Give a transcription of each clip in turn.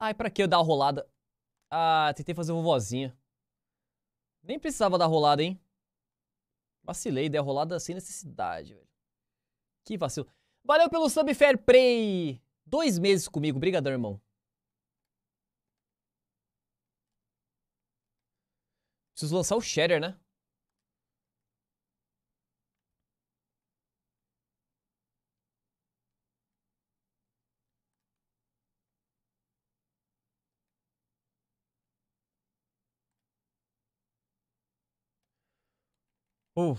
Ai, pra que eu dar rolada? Ah, tentei fazer vovozinha. Nem precisava dar rolada, hein? Vacilei, dei a rolada sem necessidade, velho. Que vacilo. Valeu pelo sub Fair Play. Dois meses comigo. Brigadão, irmão. Preciso lançar o Shatter, né? Uh.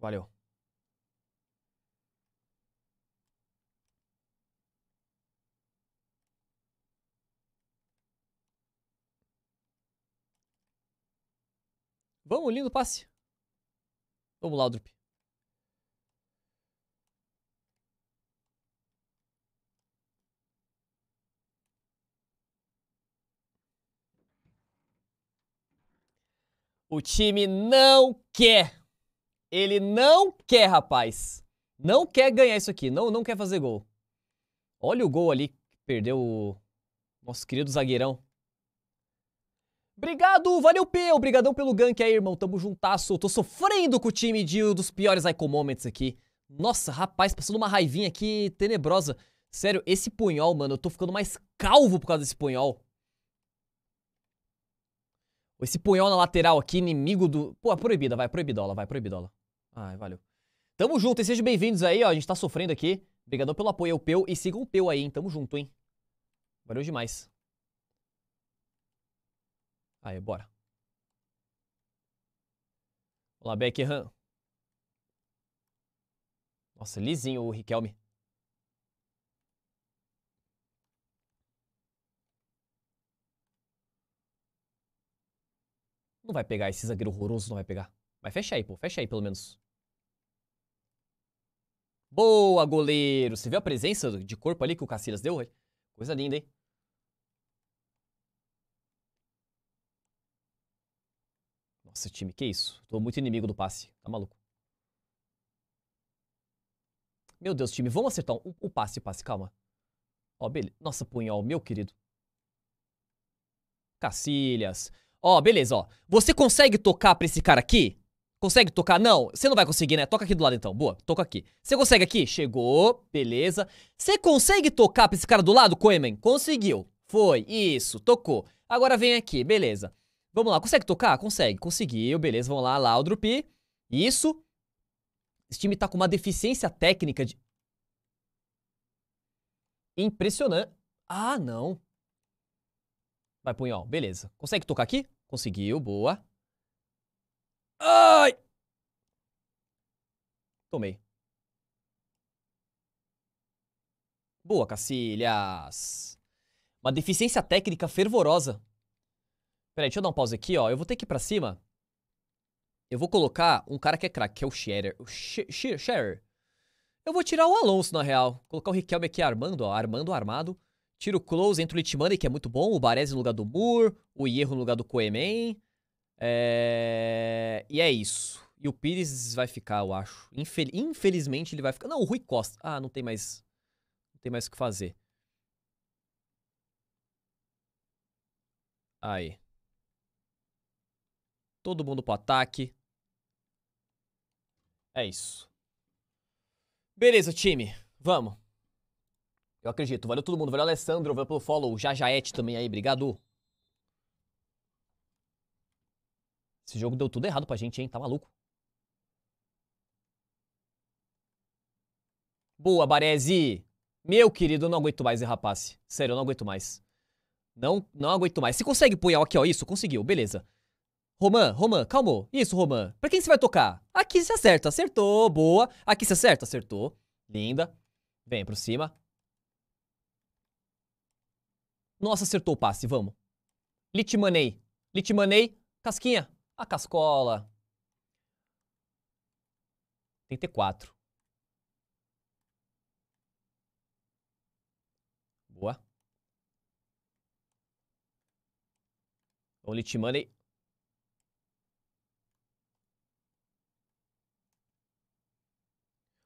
Valeu. Vamos, lindo passe. Vamos, Laudrup. O time não quer. Ele não quer, rapaz. Não quer ganhar isso aqui. Não, não quer fazer gol. Olha o gol ali. Perdeu o nosso querido zagueirão. Obrigado, valeu P, obrigadão pelo gank aí, irmão. Tamo juntasso. Tô sofrendo com o time de um dos piores Icon Moments aqui. Nossa, rapaz, passando uma raivinha aqui tenebrosa. Sério, esse punhol, mano, eu tô ficando mais calvo por causa desse punhol. Esse punhão na lateral aqui, inimigo do... Pô, é proibida, vai, proibidola, vai, proibidola. Ai, valeu. Tamo junto, e sejam bem-vindos aí, ó, a gente tá sofrendo aqui. Obrigadão pelo apoio ao Peu, e sigam o Peu aí, hein, tamo junto, hein. Valeu demais. Aí, bora. Olá, Beckham. Nossa, lisinho o Riquelme. Não vai pegar esse zagueiro horroroso, não vai pegar. Vai fechar aí, pô. Fecha aí, pelo menos. Boa, goleiro! Você viu a presença de corpo ali que o Cacilhas deu? Coisa linda, hein? Nossa, time, que isso? Tô muito inimigo do passe. Tá maluco? Meu Deus, time, vamos acertar o um, passe, passe, calma. Ó, beleza. Nossa, punhal, meu querido. Cacilhas. Ó, beleza, ó. Você consegue tocar pra esse cara aqui? Consegue tocar? Não, você não vai conseguir, né? Toca aqui do lado então. Boa, toca aqui. Você consegue aqui? Chegou, beleza. Você consegue tocar pra esse cara do lado, Koeman? Conseguiu. Foi, isso, tocou. Agora vem aqui, beleza. Vamos lá, consegue tocar? Consegue, conseguiu, beleza. Vamos lá, Laudrup. Isso. Esse time tá com uma deficiência técnica de... Impressionante. Ah, não. Vai, punhal, beleza. Consegue tocar aqui? Conseguiu, boa. Ai! Tomei. Boa, Cacilhas. Uma deficiência técnica fervorosa. Peraí, deixa eu dar um pause aqui, ó. Eu vou ter que ir pra cima. Eu vou colocar um cara que é craque, que é o Scherer. O Scherer. Eu vou tirar o Alonso, na real. Colocar o Riquelme aqui armando, ó. Armando, armado. Tira o Close, entra o Litmani, que é muito bom. O Baresi no lugar do Moore. O Hierro no lugar do Coeman. É... E é isso. E o Pires vai ficar, eu acho. Infel... Infelizmente ele vai ficar. Não, o Rui Costa. Ah, não tem mais. Não tem mais o que fazer. Aí. Todo mundo pro ataque. É isso. Beleza, time. Vamos. Eu acredito. Valeu todo mundo. Valeu, Alessandro. Valeu pelo follow. Jajaete também aí. Obrigado. Esse jogo deu tudo errado pra gente, hein? Tá maluco? Boa, Baresi. Meu querido, eu não aguento mais, hein, rapaz. Sério, eu não aguento mais. Não, não aguento mais. Você consegue pôr aqui, ó, isso? Conseguiu, beleza. Roman, Roman, calmou. Isso, Roman. Pra quem você vai tocar? Aqui você acerta, acertou, boa. Aqui você acerta, acertou. Linda. Vem por cima. Nossa, acertou o passe, vamos. Litmanei. Litmanei, casquinha. A cascola. 34. Boa. Vamos, então, Litmanei.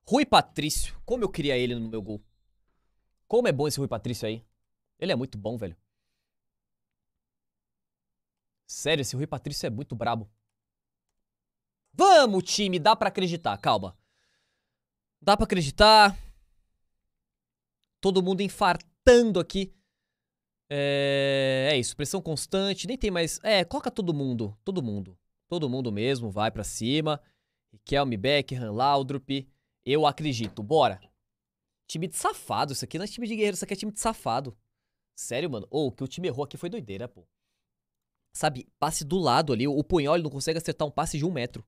Rui Patrício. Como eu queria ele no meu gol. Como é bom esse Rui Patrício aí. Ele é muito bom, velho. Sério, esse Rui Patrício é muito brabo. Vamos, time, dá para acreditar, calma. Dá para acreditar. Todo mundo infartando aqui. É... é, isso, pressão constante, nem tem mais. É, coloca todo mundo, todo mundo. Todo mundo mesmo, vai para cima. Riquelme, Han Laudrup. Eu acredito, bora. Time de safado, isso aqui não é time de guerreiro, isso aqui é time de safado. Sério, mano? Ou oh, que o time errou aqui foi doideira, pô. Sabe, passe do lado ali. O Punhol ele não consegue acertar um passe de um metro.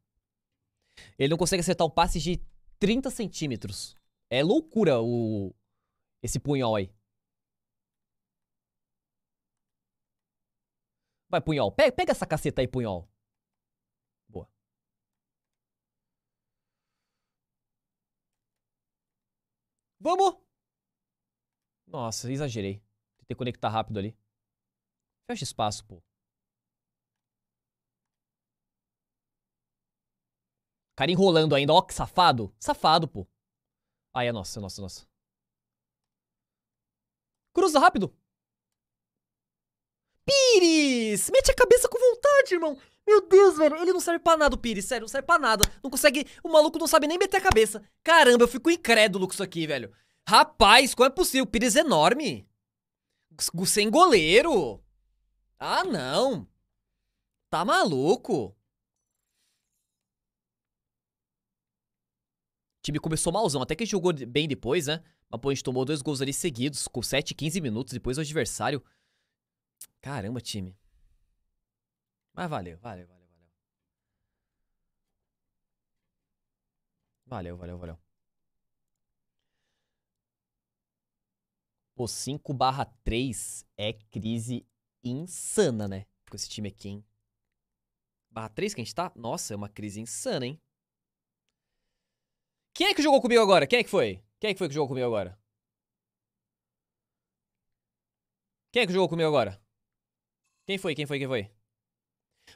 Ele não consegue acertar um passe de 30 centímetros. É loucura o esse Punhol aí. Vai, Punhol. Pega, pega essa caceta aí, Punhol. Boa. Vamos! Nossa, exagerei que conectar rápido ali. Fecha espaço, pô. Cara enrolando ainda. Ó, que safado. Safado, pô. Ai, é nossa, é nossa, é nossa. Cruza rápido. Pires! Mete a cabeça com vontade, irmão. Meu Deus, velho. Ele não serve pra nada, o Pires. Sério, não serve pra nada. Não consegue... O maluco não sabe nem meter a cabeça. Caramba, eu fico incrédulo com isso aqui, velho. Rapaz, como é possível? O Pires é enorme sem goleiro. Ah, não. Tá maluco? O time começou malzão, até que jogou bem depois, né? Mas, pô, a gente tomou dois gols ali seguidos, com 7, 15 minutos, depois o adversário. Caramba, time. Mas valeu, valeu, valeu, valeu. Valeu, valeu, valeu. Pô, 5 barra 3 é crise insana, né? Com esse time aqui, hein? Barra 3 que a gente tá? Nossa, é uma crise insana, hein? Quem é que jogou comigo agora? Quem é que foi? Quem é que foi que jogou comigo agora? Quem é que jogou comigo agora? Quem foi? Quem foi? Quem foi?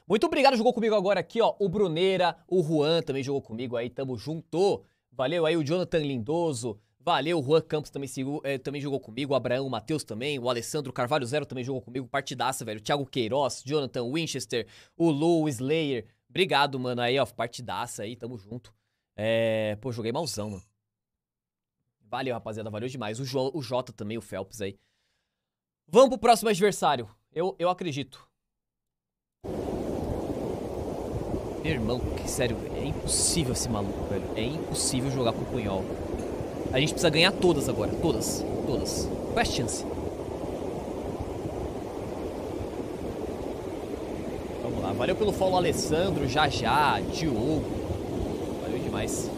Muito obrigado, jogou comigo agora aqui, ó. O Bruneira, o Juan também jogou comigo aí, tamo junto. Valeu aí o Jonathan Lindoso, Valeu, Juan Campos também, sigo, é, eh, também jogou comigo, o Abraão, o Matheus também, o Alessandro Carvalho Zero também jogou comigo, partidaça, velho. Thiago Queiroz, Jonathan Winchester, o Lou, Slayer. Obrigado, mano, aí, ó, partidaça aí, tamo junto. É, pô, joguei malzão, mano. Valeu, rapaziada, valeu demais. O, jo, o Jota também, o Phelps aí. Vamos pro próximo adversário. Eu, eu acredito. Meu irmão, que sério, é impossível esse maluco, velho. É impossível jogar com o Punhol. A gente precisa ganhar todas agora. Todas. Todas. Qual é a chance? Vamos lá. Valeu pelo follow, Alessandro, já já, Diogo. Valeu demais.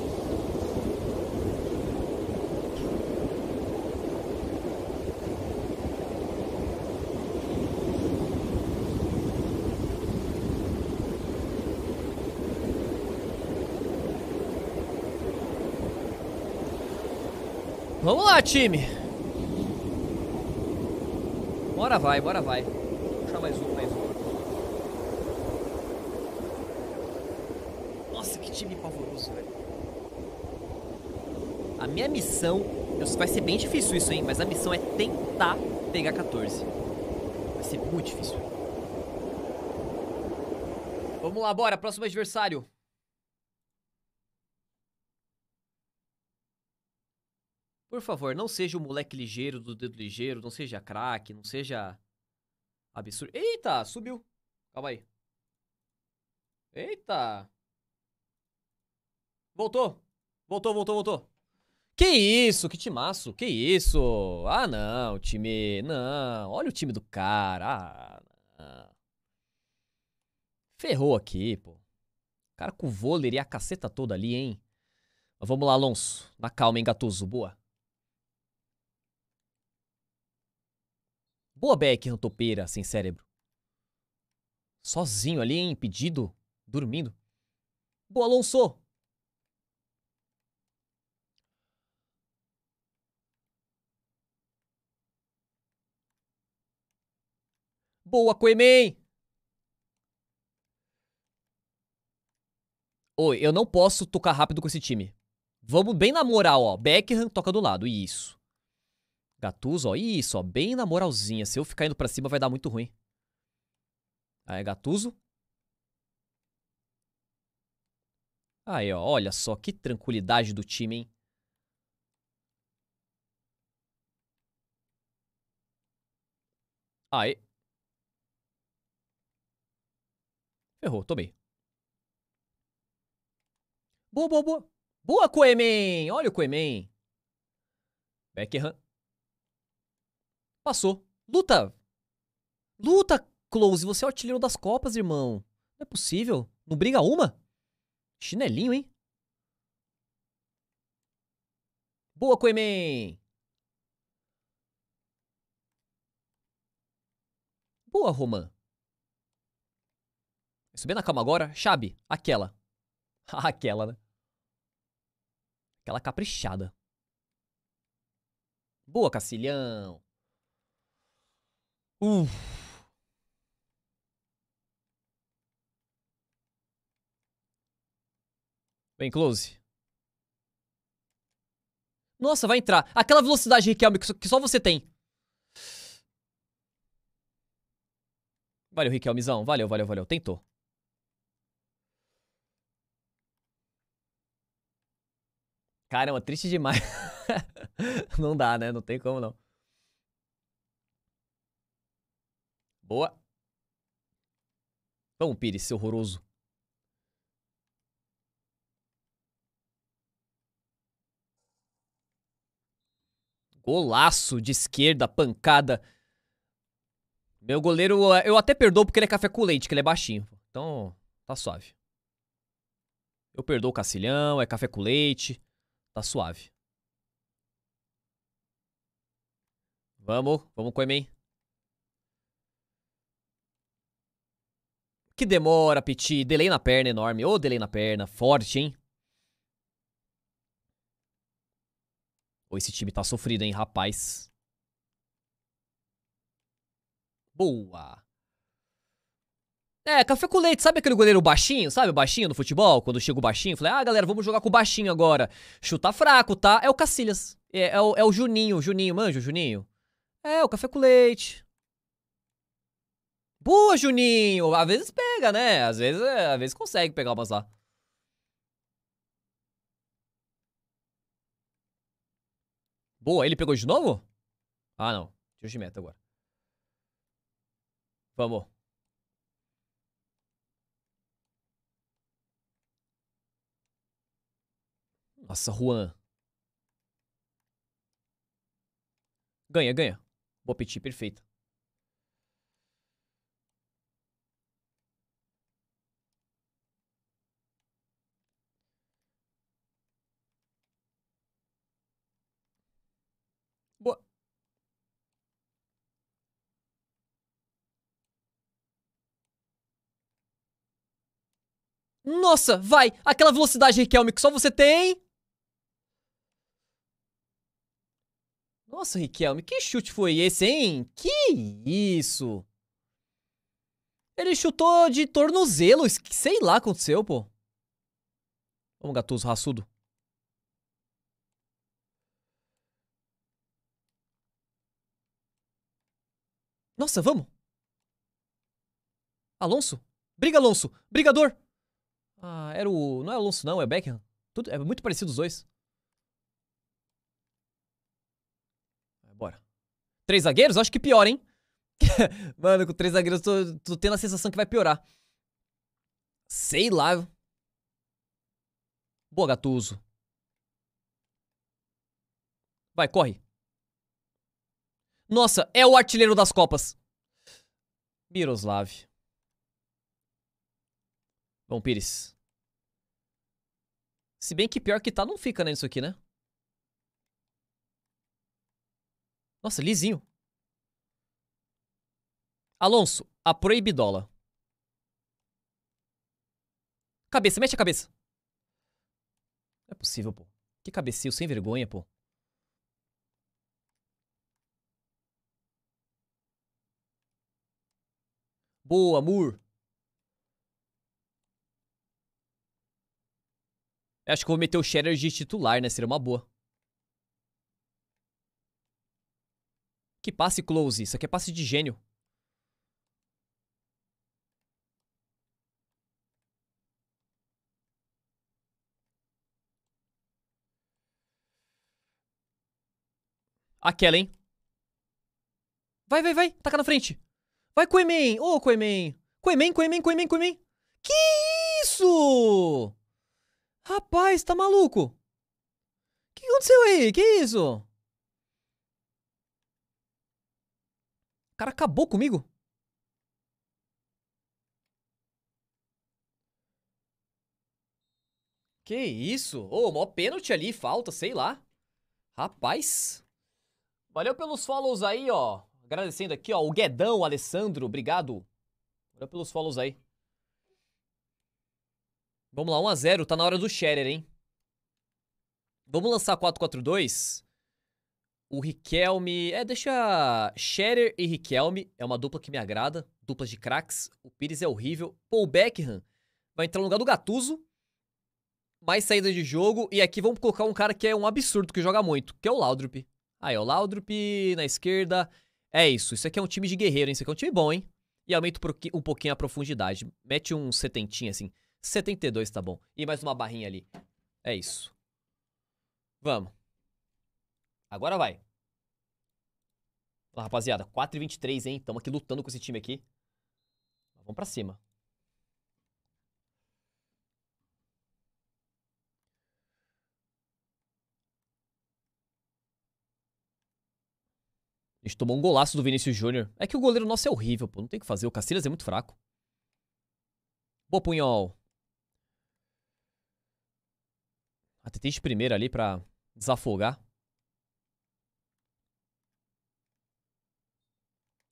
time. Bora vai, bora vai. Vou puxar mais um, mais um. Nossa, que time pavoroso, velho. A minha missão... Vai ser bem difícil isso, hein? Mas a missão é tentar pegar 14. Vai ser muito difícil. Vamos lá, bora. Próximo adversário. Por favor, não seja o moleque ligeiro do dedo ligeiro, não seja craque, não seja absurdo. Eita, subiu. Calma aí. Eita. Voltou. Voltou, voltou, voltou. Que isso, que timaço, que isso. Ah, não, time, não. Olha o time do cara. Ah, Ferrou aqui, pô. Cara com o vôlei e a caceta toda ali, hein? Mas vamos lá, Alonso. Na calma, hein, Gatuso. Boa. Boa Beckham no topeira, sem cérebro. Sozinho ali, hein? Impedido. Dormindo. Boa, Alonso! Boa, Coemei! Oi, eu não posso tocar rápido com esse time. Vamos bem na moral, ó. Beckham toca do lado, isso. Gatuso, ó. Isso, ó. Bem na moralzinha. Se eu ficar indo pra cima, vai dar muito ruim. Aí, Gatuso. Aí, ó. Olha só que tranquilidade do time, hein? Aí. Errou, tomei. Boa, boa, boa. Boa, Coemen! Olha o Coemen. Beckham. Passou. Luta! Luta, Close! Você é o artilheiro das Copas, irmão. Não é possível. Não briga uma? Chinelinho, hein? Boa, Coemen! Boa, Roman. Subir na cama agora. Chabe, aquela. aquela, né? Aquela caprichada. Boa, Cacilhão. Uff. Vem, close. Nossa, vai entrar. Aquela velocidade, Riquelme, que só você tem. Valeu, Riquelmezão. Valeu, valeu, valeu. Tentou. Caramba, triste demais. não dá, né? Não tem como não. Boa. Vamos, Pires, seu horroroso. Golaço de esquerda, pancada. Meu goleiro, eu até perdoo porque ele é café com leite, que ele é baixinho. Então, tá suave. Eu perdoo o Cacilhão, é café com leite. Tá suave. Vamos, vamos com o Emen. Que demora, Piti. Delay na perna enorme. Ô, oh, delay na perna. Forte, hein? Ô, oh, esse time tá sofrido, hein, rapaz. Boa. É, café com leite, sabe aquele goleiro baixinho? Sabe o baixinho no futebol? Quando chega o baixinho, falei, ah, galera, vamos jogar com o baixinho agora. Chuta fraco, tá? É o Cacilhas. É, é, o, é o Juninho, Juninho, manja o Juninho? É, o café com leite. Boa, Juninho! Às vezes pega, né? Às vezes, é, às vezes consegue pegar o passar. Boa, ele pegou de novo? Ah, não. Tiro de meta agora. Vamos. Nossa, Juan. Ganha, ganha. Boa piti, perfeito. Nossa, vai! Aquela velocidade, Riquelme, que só você tem. Nossa, Riquelme, que chute foi esse, hein? Que isso! Ele chutou de tornozelo, sei lá o que aconteceu, pô. Vamos, Gatuso, raçudo. Nossa, vamos! Alonso? Briga, Alonso! Brigador! Ah, era o. Não é Alonso, não, é Beckham. Tudo, é muito parecido os dois. Bora. Três zagueiros? Acho que pior, hein? Mano, com três zagueiros tô, tô tendo a sensação que vai piorar. Sei lá. Boa, Gatuso. Vai, corre. Nossa, é o artilheiro das Copas. Miroslav. Bom, Pires. Se bem que pior que tá, não fica, né, isso aqui, né? Nossa, lisinho. Alonso, a proibidola. Cabeça, mexe a cabeça. Não é possível, pô. Que cabeceio sem vergonha, pô. Boa, Moore. Eu acho que vou meter o Shatter de titular, né? Seria uma boa. Que passe close. Isso aqui é passe de gênio. Aquela, hein? Vai, vai, vai. Taca na frente. Vai, Coemen. Ô, oh, Coemen. Coemen, Coemen, Coemen, Coemen. Que isso? Rapaz, tá maluco? O que aconteceu aí? Que isso? O cara acabou comigo? Que isso? Ô, oh, mó pênalti ali, falta, sei lá. Rapaz. Valeu pelos follows aí, ó. Agradecendo aqui, ó, o Guedão, o Alessandro, obrigado. Valeu pelos follows aí. Vamos lá, 1x0. Tá na hora do Scherer, hein? Vamos lançar 4-4-2. O Riquelme... É, deixa... Scherer e Riquelme. É uma dupla que me agrada. Duplas de craques. O Pires é horrível. Paul Beckham vai entrar no lugar do Gatuso. Mais saída de jogo. E aqui vamos colocar um cara que é um absurdo, que joga muito. Que é o Laudrup. Aí, ó. Laudrup na esquerda. É isso. Isso aqui é um time de guerreiro, hein? Isso aqui é um time bom, hein? E aumenta um pouquinho a profundidade. Mete um setentinho, assim. 72 tá bom. E mais uma barrinha ali. É isso. Vamos. Agora vai. Lá, rapaziada. 4 e 23, hein? Tamo aqui lutando com esse time aqui. Vamos pra cima. A gente tomou um golaço do Vinícius Júnior. É que o goleiro nosso é horrível, pô. Não tem o que fazer. O Cacilhas é muito fraco. Boa, Punhol. Até TT de primeira ali pra desafogar.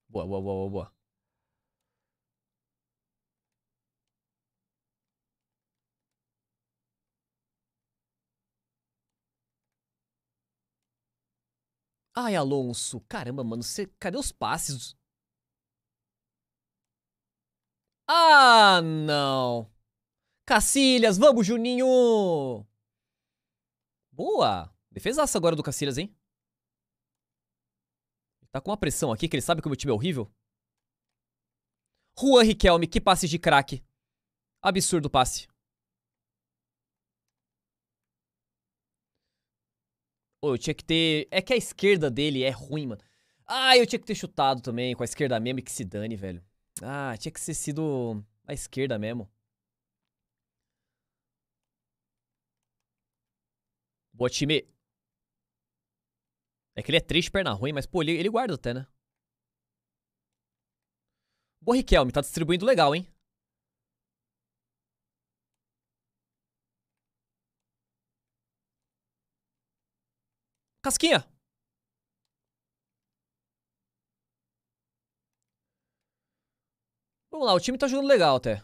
Boa, boa, boa, boa, Ai, Alonso. Caramba, mano. Cê... Cadê os passes? Ah, não. Cacilhas, vamos, Juninho! Boa! Defesaça agora do Cacilhas, hein? Tá com uma pressão aqui, que ele sabe que o meu time é horrível. Juan Riquelme, que passe de craque. Absurdo passe. Pô, oh, eu tinha que ter... É que a esquerda dele é ruim, mano. Ah, eu tinha que ter chutado também, com a esquerda mesmo, e que se dane, velho. Ah, tinha que ter sido a esquerda mesmo. Boa, time. É que ele é triste, perna ruim, mas, pô, ele, ele guarda até, né? Boa, Riquelme. Tá distribuindo legal, hein? Casquinha. Vamos lá, o time tá jogando legal até.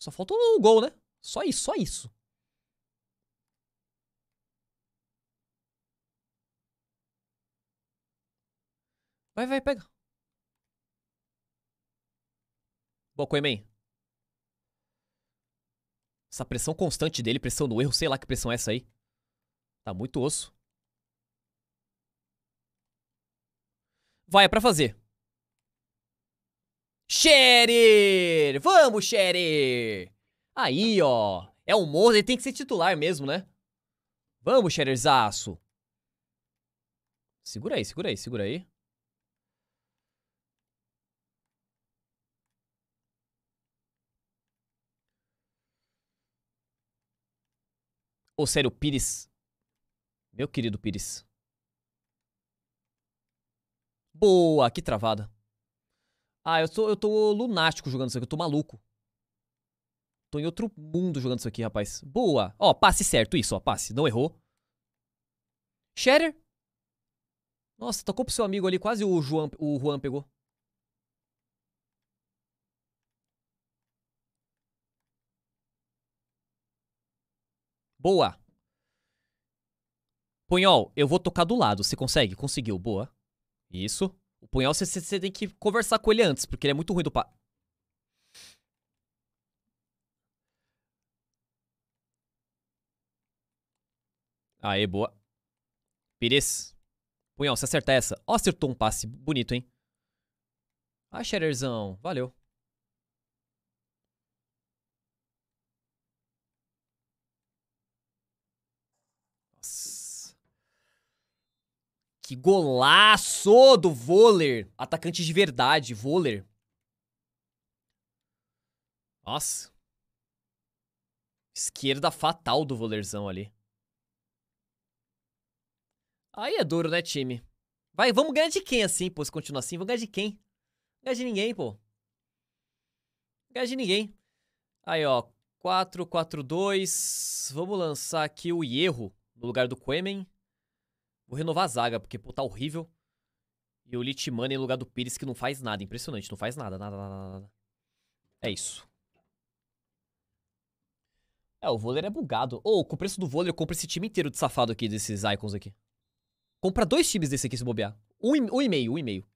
Só faltou um gol, né? Só isso, só isso. Vai, vai, pega. Boa, Koemen. Essa pressão constante dele, pressão do erro, sei lá que pressão é essa aí. Tá muito osso. Vai, é pra fazer. Scherer! Vamos, Scherer! Aí, ó. É um monstro, ele tem que ser titular mesmo, né? Vamos, Schererzaço. Segura aí, segura aí, segura aí. Ô, sério, Pires. Meu querido Pires. Boa, que travada. Ah, eu tô, eu tô lunático jogando isso aqui, eu tô maluco. Tô em outro mundo jogando isso aqui, rapaz. Boa. Ó, passe certo, isso, ó, passe. Não errou. Shatter. Nossa, tocou pro seu amigo ali, quase o Juan, o Juan pegou. Boa. Punhol, eu vou tocar do lado. Você consegue? Conseguiu. Boa. Isso. O punhol você, você tem que conversar com ele antes, porque ele é muito ruim do pa. Aê, boa. Pires. Punhal, você acerta essa. Ó, acertou um passe bonito, hein? Ah, Shatterzão. Valeu. Que golaço do Voller. Atacante de verdade, Voller. Nossa. Esquerda fatal do Vollerzão ali. Aí é duro, né, time? Vai, vamos ganhar de quem assim, pô? Se continuar assim, vamos ganhar de quem? Ganhar de ninguém, pô. Ganhar de ninguém. Aí, ó. 4-4-2. Vamos lançar aqui o erro no lugar do Quemen. Vou renovar a zaga, porque, pô, tá horrível. E o Litmana em lugar do Pires, que não faz nada. Impressionante, não faz nada, nada, nada, nada. É isso. É, o vôlei é bugado. Ô, oh, com o preço do vôlei, eu compro esse time inteiro de safado aqui, desses icons aqui. Compra dois times desse aqui se bobear. Um e, um e meio, um e meio.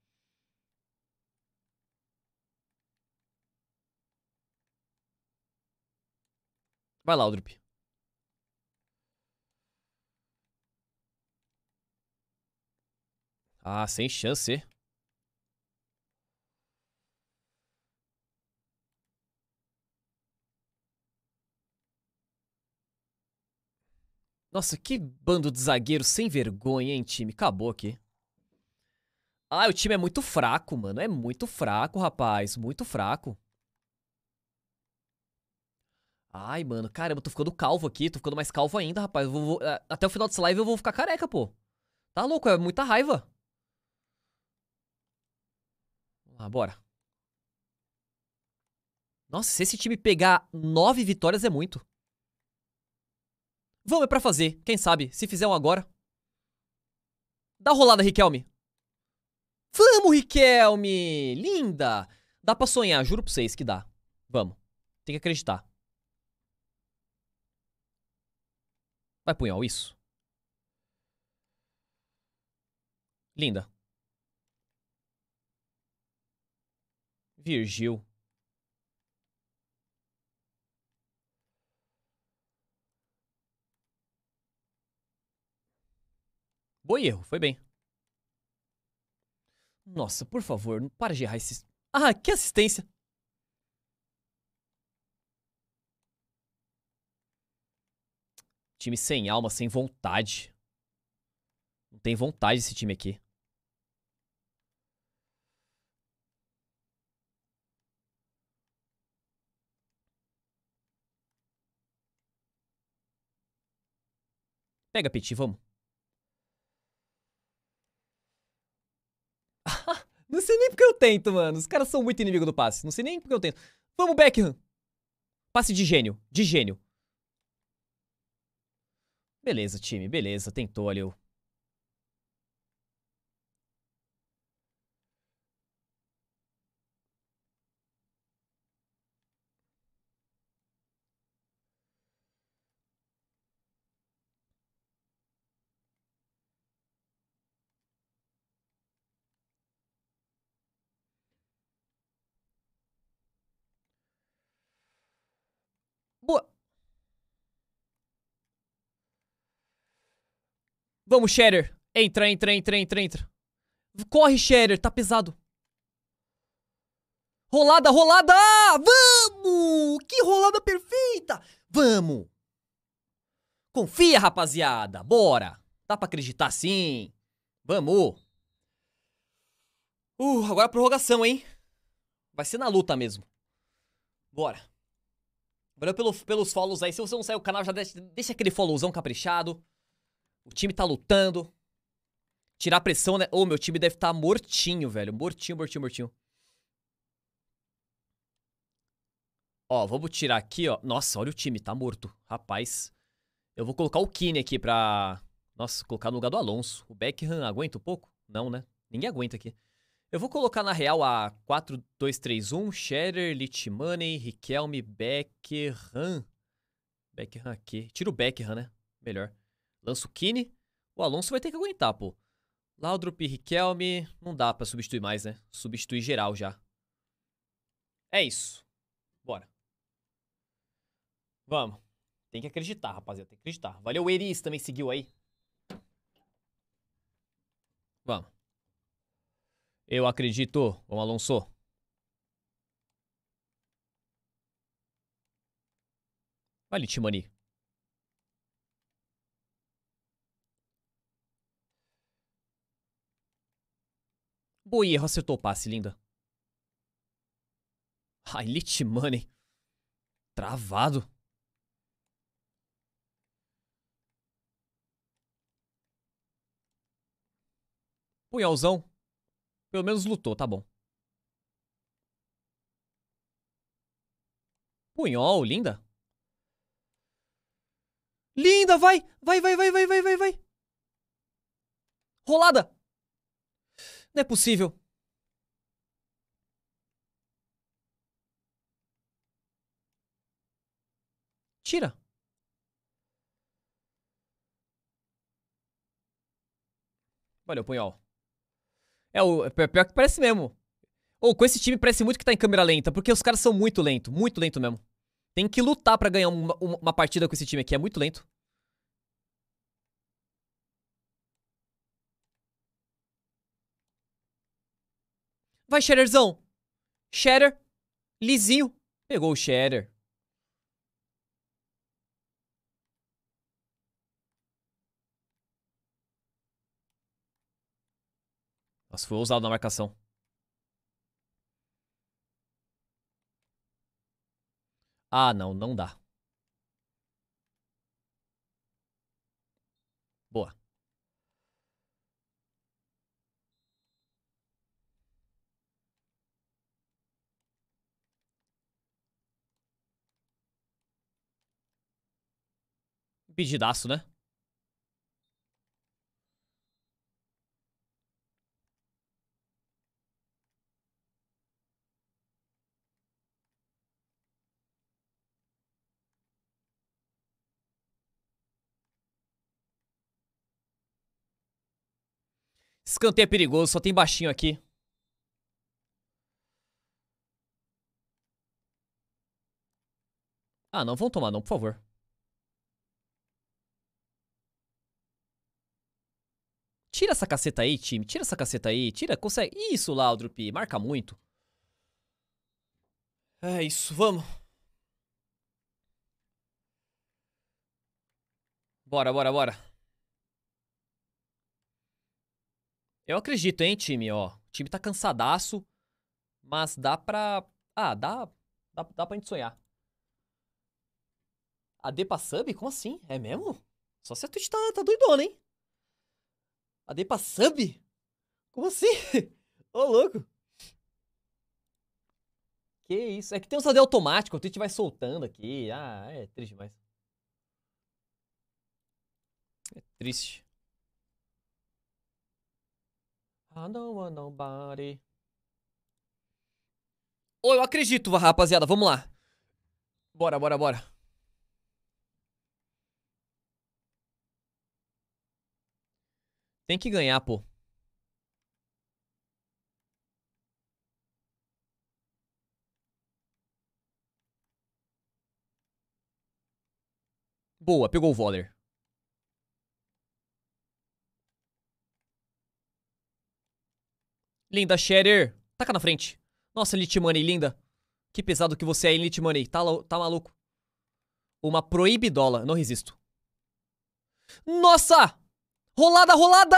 Vai lá, Aldrup. Ah, sem chance. É? Nossa, que bando de zagueiro sem vergonha, hein, time? Acabou aqui. Ah, o time é muito fraco, mano. É muito fraco, rapaz. Muito fraco. Ai, mano, caramba, tô ficando calvo aqui, tô ficando mais calvo ainda, rapaz. Vou, vou, até o final dessa live eu vou ficar careca, pô. Tá louco, é muita raiva. Vamos lá, bora. Nossa, se esse time pegar nove vitórias é muito. Vamos é pra fazer. Quem sabe, se fizer um agora. Dá rolada, Riquelme. Vamos, Riquelme! Linda! Dá pra sonhar, juro pra vocês que dá. Vamos. Tem que acreditar. Vai, punhal, isso. Linda. Virgil. Boa erro, foi bem. Nossa, por favor, para de errar esses... Ah, que assistência! Time sem alma, sem vontade. Não tem vontade esse time aqui. Pega, Pete, vamos. Não sei nem porque eu tento, mano. Os caras são muito inimigo do passe. Não sei nem porque eu tento. Vamos, Beckham. Passe de gênio. De gênio. Beleza, time. Beleza. Tentou ali o Vamos, Shader. Entra, entra, entra, entra, entra. Corre, Shader, Tá pesado. Rolada, rolada! Vamos! Que rolada perfeita! Vamos! Confia, rapaziada. Bora. Dá pra acreditar sim. Vamos. Uh, agora a prorrogação, hein? Vai ser na luta mesmo. Bora. Valeu pelo, pelos follows aí. Se você não saiu o canal, já deixa, deixa aquele followzão caprichado. O time tá lutando. Tirar pressão, né? Ô, oh, meu time deve estar tá mortinho, velho. Mortinho, mortinho, mortinho. Ó, vamos tirar aqui, ó. Nossa, olha o time, tá morto. Rapaz. Eu vou colocar o Kine aqui pra... Nossa, colocar no lugar do Alonso. O Beckham aguenta um pouco? Não, né? Ninguém aguenta aqui. Eu vou colocar na real a 4-2-3-1, Scherer, Litmaney, Riquelme, Beckham. Beckham aqui. Tira o Beckham, né? Melhor lança o Kine, o Alonso vai ter que aguentar, pô. Laudrup e Riquelme, não dá para substituir mais, né? Substituir geral já. É isso. Bora. Vamos. Tem que acreditar, rapaziada. Tem que acreditar. Valeu, Eris também seguiu aí. Vamos. Eu acredito. Vamos, Alonso. Vai, Timani. erro acertou o passe, linda. Ai, Elite Money. Travado. Punhalzão. Pelo menos lutou, tá bom. Punhol, linda. Linda, vai! Vai, vai, vai, vai, vai, vai, vai. Rolada! Não é possível. Tira. Olha o punhal. É o é pior que parece mesmo. Ou oh, com esse time parece muito que tá em câmera lenta, porque os caras são muito lento, muito lento mesmo. Tem que lutar para ganhar uma, uma partida com esse time aqui, é muito lento. Vai, cheddarzão. Cheddar. Lisinho. Pegou o cheddar. Nossa, foi ousado na marcação. Ah, não, não dá. Pedidaço, né? Escanteio é perigoso, só tem baixinho aqui. Ah, não vão tomar não, por favor. Tira essa caceta aí, time. Tira essa caceta aí. Tira, consegue. Isso, Laudrup. Marca muito. É isso, vamos. Bora, bora, bora. Eu acredito, hein, time, ó. O time tá cansadaço, mas dá pra... Ah, dá... Dá, dá pra gente sonhar. AD pra sub? Como assim? É mesmo? Só se a Twitch tá, tá doidona, hein? AD pra sub? Como assim? Ô, louco. Que isso? É que tem uns sadeio automáticos. o Twitch vai soltando aqui. Ah, é triste demais. É triste. I don't want nobody. oh, eu acredito, rapaziada. Vamos lá. Bora, bora, bora. Tem que ganhar, pô. Boa, pegou o Voller. Linda, Shatter. Taca na frente. Nossa, Elite Money, linda. Que pesado que você é, Elite Money. Tá, tá maluco? Uma proibidola. Não resisto. Nossa! Rolada, rolada!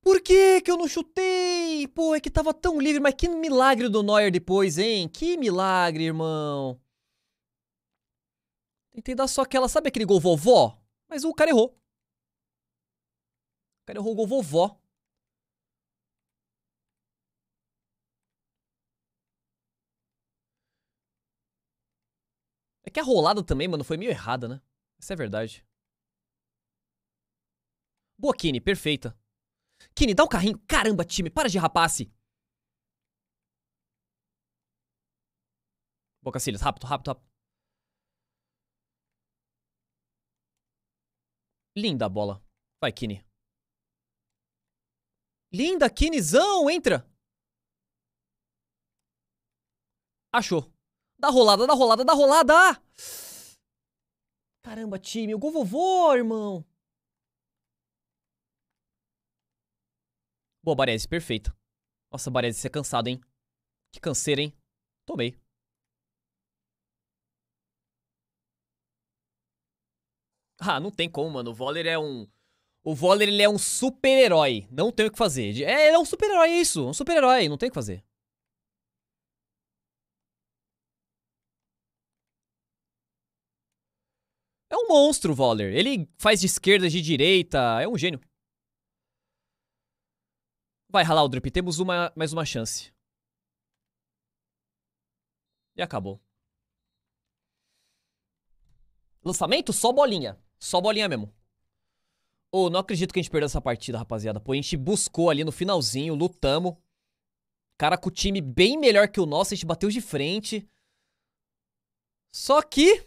Por que que eu não chutei? Pô, é que tava tão livre, mas que milagre do Neuer depois, hein? Que milagre, irmão. Tentei dar só aquela, sabe aquele gol vovó? Mas o cara errou. O cara errou o gol vovó. É que a rolada também, mano, foi meio errada, né? Isso é verdade. Boa, Kine, perfeita. Kine, dá o um carrinho. Caramba, time, para de rapace. Boa, Cacilhas, rápido, rápido, rápido. Linda a bola. Vai, Kine. Linda, Kinezão, entra. Achou. Dá rolada, dá rolada, dá rolada! Caramba, time, o gol vovô, irmão. Pô, Baresi, perfeito. Nossa, Baresi, você é cansado, hein? Que canseira, hein? Tomei. Ah, não tem como, mano. O Voller é um... O Voller, ele é um super-herói. Não tem o que fazer. É, ele é um super-herói, é isso. Um super-herói. Não tem o que fazer. É um monstro, Voller. Ele faz de esquerda, de direita. É um gênio. Vai, drip. temos uma, mais uma chance. E acabou. Lançamento? Só bolinha. Só bolinha mesmo. Ô, oh, não acredito que a gente perdeu essa partida, rapaziada. Pô, a gente buscou ali no finalzinho, lutamos. Cara com o time bem melhor que o nosso, a gente bateu de frente. Só que...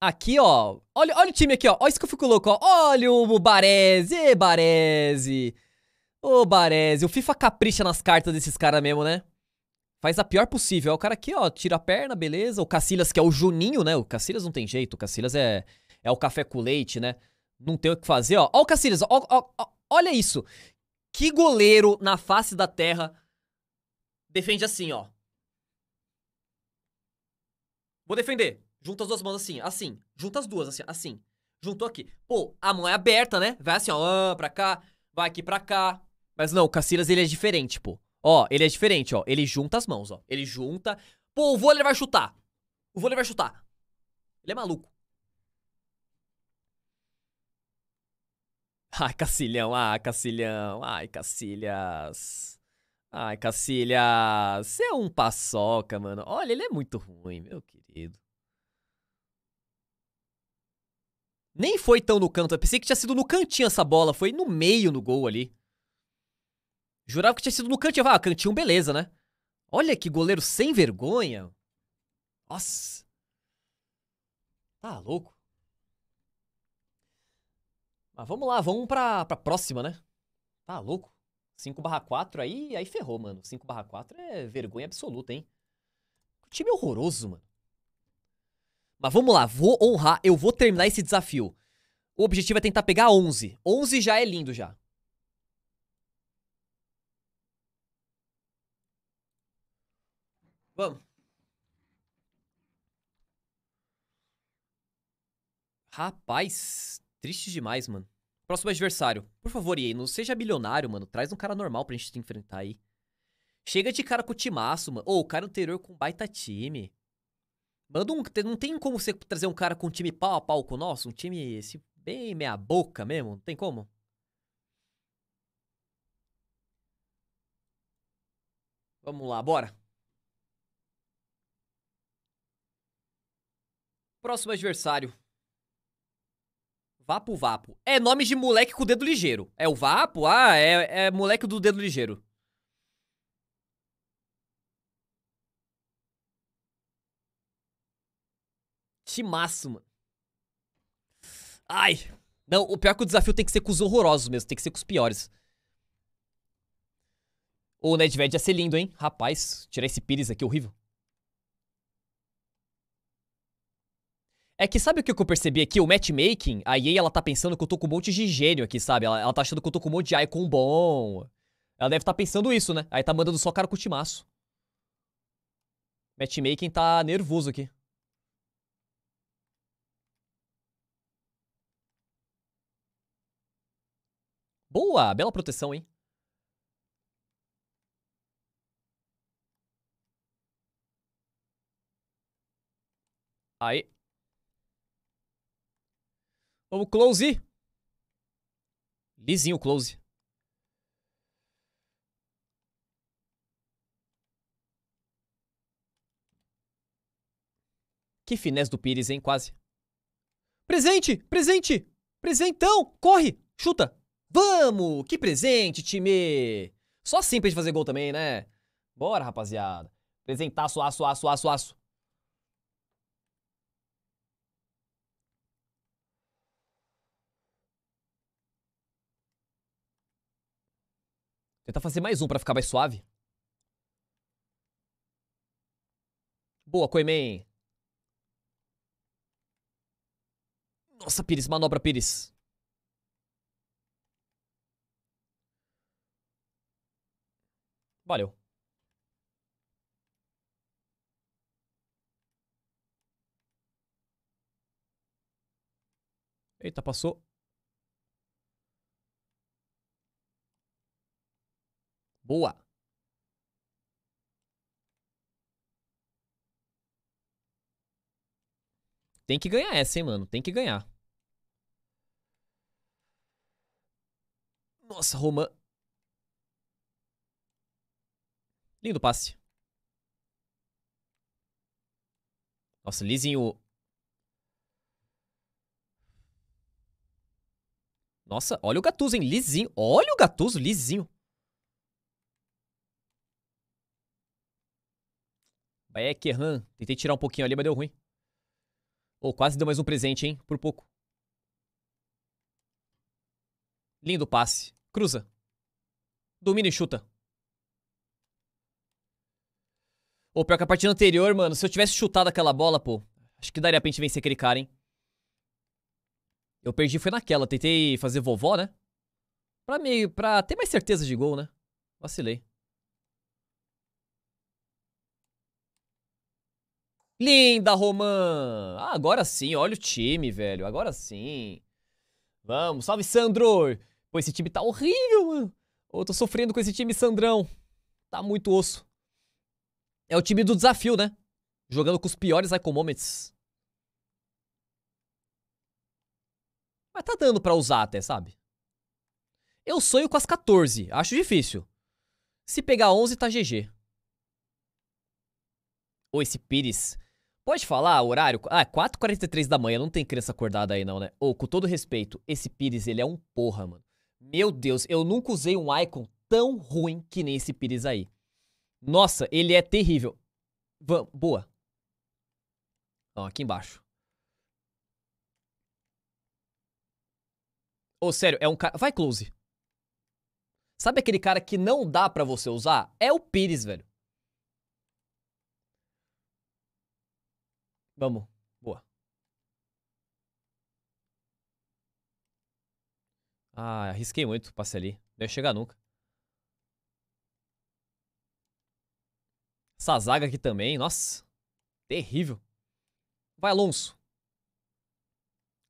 Aqui, ó. Olha, olha o time aqui, ó. Olha isso que eu fico louco, ó. Olha o Baresi. Ê, Baresi. Ô, Baresi, o FIFA capricha nas cartas desses caras mesmo, né? Faz a pior possível. É o cara aqui, ó, tira a perna, beleza. O Cacilhas, que é o Juninho, né? O Cacilhas não tem jeito. O Cacilhas é, é o café com leite, né? Não tem o que fazer, ó. Ó o Cacilhas, ó, ó, ó, olha isso. Que goleiro na face da terra defende assim, ó. Vou defender. Junta as duas mãos assim, assim. Junta as duas, assim, assim. Juntou aqui. Pô, a mão é aberta, né? Vai assim, ó, pra cá, vai aqui pra cá. Mas não, o Cassilas ele é diferente, pô. Ó, ele é diferente, ó. Ele junta as mãos, ó. Ele junta. Pô, o vôlei vai chutar. O vôlei vai chutar. Ele é maluco. Ai, Cacilhão, ai, Cacilhão, ai, Cacilhas. Ai, Cacilhas, você é um paçoca, mano. Olha, ele é muito ruim, meu querido. Nem foi tão no canto, eu pensei que tinha sido no cantinho essa bola, foi no meio no gol ali. Jurava que tinha sido no Cantinho. Ah, Cantinho, beleza, né? Olha que goleiro sem vergonha. Nossa. Tá louco. Mas vamos lá, vamos pra, pra próxima, né? Tá louco. 5 barra 4 aí, aí ferrou, mano. 5 barra 4 é vergonha absoluta, hein? O time é horroroso, mano. Mas vamos lá, vou honrar, eu vou terminar esse desafio. O objetivo é tentar pegar 11. 11 já é lindo já. Vamos. Rapaz, triste demais, mano. Próximo adversário. Por favor, EA, não seja bilionário, mano. Traz um cara normal pra gente enfrentar aí. Chega de cara com o timaço, mano. Ou oh, o cara anterior com baita time. Manda um. Não tem como você trazer um cara com um time pau a pau com o nosso? Um time esse, bem meia boca mesmo? Não tem como? Vamos lá, bora. Próximo adversário. Vapo Vapo. É nome de moleque com o dedo ligeiro. É o Vapo? Ah, é, é moleque do dedo ligeiro. Timaço, mano. Ai. Não, o pior é que o desafio tem que ser com os horrorosos mesmo. Tem que ser com os piores. O Nedved ia ser lindo, hein? Rapaz, tirar esse pires aqui, horrível. É que sabe o que eu percebi aqui? É o matchmaking, a EA, ela tá pensando que eu tô com um monte de gênio aqui, sabe? Ela, ela tá achando que eu tô com um monte de icon bom. Ela deve estar tá pensando isso, né? Aí tá mandando só cara com timaço. Matchmaking tá nervoso aqui. Boa! Bela proteção, hein? Aí. Vamos close. Lisinho close. Que finesse do Pires, hein? Quase. Presente! Presente! Presentão! Corre! Chuta! Vamos! Que presente, time! Só assim pra gente fazer gol também, né? Bora, rapaziada. Presentaço, aço, aço, aço, aço. Tentar fazer mais um pra ficar mais suave. Boa, Koemen. Nossa, Pires, manobra, Pires. Valeu. Eita, passou. Boa! Tem que ganhar essa, hein, mano? Tem que ganhar. Nossa, Roman. Lindo passe. Nossa, lisinho. Nossa, olha o Gatuso, hein? Lisinho. Olha o Gatuso, lisinho. Baek, é Erran. Tentei tirar um pouquinho ali, mas deu ruim. Oh, quase deu mais um presente, hein? Por pouco. Lindo passe. Cruza. Domina e chuta. Ô, oh, pior que a partida anterior, mano, se eu tivesse chutado aquela bola, pô, acho que daria pra gente vencer aquele cara, hein? Eu perdi foi naquela, tentei fazer vovó, né? Pra meio, pra ter mais certeza de gol, né? Vacilei. Linda, Roman! Ah, agora sim, olha o time, velho. Agora sim. Vamos, salve, Sandro! Pô, esse time tá horrível, mano. Eu tô sofrendo com esse time, Sandrão. Tá muito osso. É o time do desafio, né? Jogando com os piores Icon Mas tá dando pra usar até, sabe? Eu sonho com as 14. Acho difícil. Se pegar 11, tá GG. Ô, esse Pires. Pode falar horário? Ah, 4h43 da manhã, não tem criança acordada aí não, né? Ou, oh, com todo respeito, esse Pires, ele é um porra, mano. Meu Deus, eu nunca usei um icon tão ruim que nem esse Pires aí. Nossa, ele é terrível. Vam, boa. Ó, aqui embaixo. Ô, oh, sério, é um cara... Vai, close. Sabe aquele cara que não dá para você usar? É o Pires, velho. Vamos. Boa. Ah, arrisquei muito, passei ali. Não ia chegar nunca. Essa zaga aqui também, nossa. Terrível. Vai, Alonso.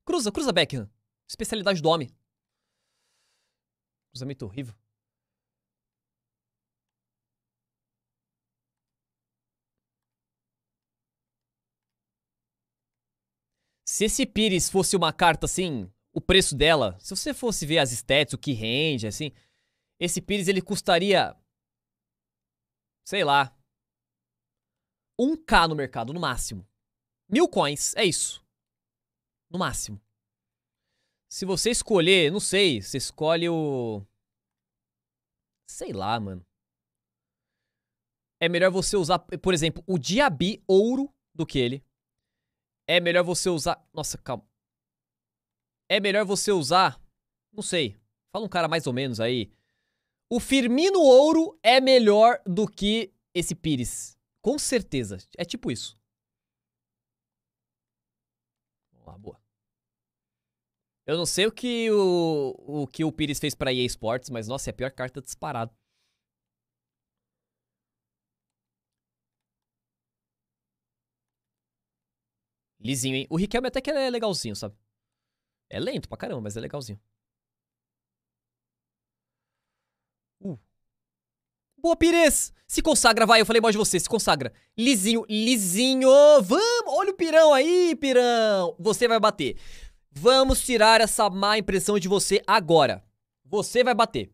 Cruza, cruza, Beckham. Especialidade do homem. Cruzamento horrível. Se esse Pires fosse uma carta assim, o preço dela, se você fosse ver as estéticas o que rende, assim, esse Pires ele custaria. Sei lá. 1k no mercado, no máximo. Mil coins, é isso. No máximo. Se você escolher, não sei, você escolhe o. Sei lá, mano. É melhor você usar, por exemplo, o Diabi ouro do que ele. É melhor você usar. Nossa, calma. É melhor você usar. Não sei. Fala um cara mais ou menos aí. O Firmino Ouro é melhor do que esse Pires. Com certeza. É tipo isso. Vamos lá, boa. Eu não sei o que o, o que o Pires fez pra EA Sports, mas nossa, é a pior carta disparada. Lisinho, hein? O Riquelme até que é legalzinho, sabe? É lento pra caramba, mas é legalzinho. Uh. Boa, Pires! Se consagra, vai. Eu falei mal de você. Se consagra. Lisinho, lisinho. Vamos! Olha o pirão aí, pirão. Você vai bater. Vamos tirar essa má impressão de você agora. Você vai bater.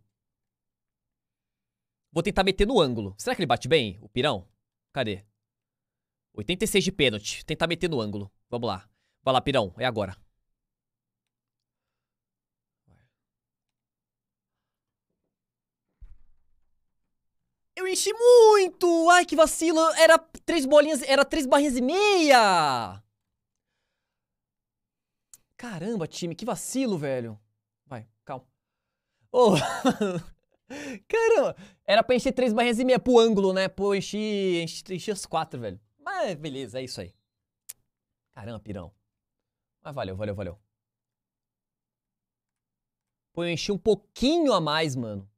Vou tentar meter no ângulo. Será que ele bate bem, o pirão? Cadê? 86 de pênalti. Tentar meter no ângulo. Vamos lá. Vai lá, Pirão. É agora. Eu enchi muito! Ai, que vacilo! Era três bolinhas, era três barrinhas e meia! Caramba, time, que vacilo, velho. Vai, calma. oh. caramba! Era pra encher três barrinhas e meia pro ângulo, né? Pô, enchi, enchi, enchi as quatro, velho. Mas beleza, é isso aí. Caramba, pirão. Mas valeu, valeu, valeu. Pô, eu enchi um pouquinho a mais, mano.